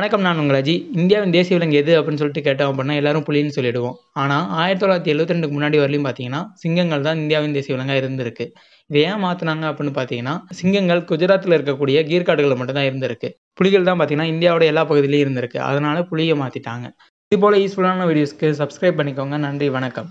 வணக்கம் நான் உங்கள் இந்தியாவின் தேசிய விலங்கு எது அப்படின்னு சொல்லிட்டு கேட்டோம் அப்படின்னா எல்லாரும் புலின்னு சொல்லிடுவோம் ஆனால் ஆயிரத்தி தொள்ளாயிரத்தி எழுபத்தி ரெண்டுக்கு முன்னாடி வரலையும் பார்த்தீங்கன்னா சிங்கங்கள் தான் இந்தியாவின் தேசிய விலங்காக இருந்திருக்கு இதை ஏன் மாற்றினாங்க அப்படின்னு பார்த்தீங்கன்னா சிங்கங்கள் குஜராத்தில் இருக்கக்கூடிய கீர்காடுகளில் மட்டும்தான் இருந்திருக்கு புலிகள் தான் பார்த்தீங்கன்னா இந்தியாவோட எல்லா பகுதியிலையும் இருந்திருக்கு அதனால புலியை மாற்றிட்டாங்க இது போல் யூஸ்ஃபுல்லான வீடியோஸ்க்கு சப்ஸ்கிரைப் பண்ணிக்கோங்க நன்றி வணக்கம்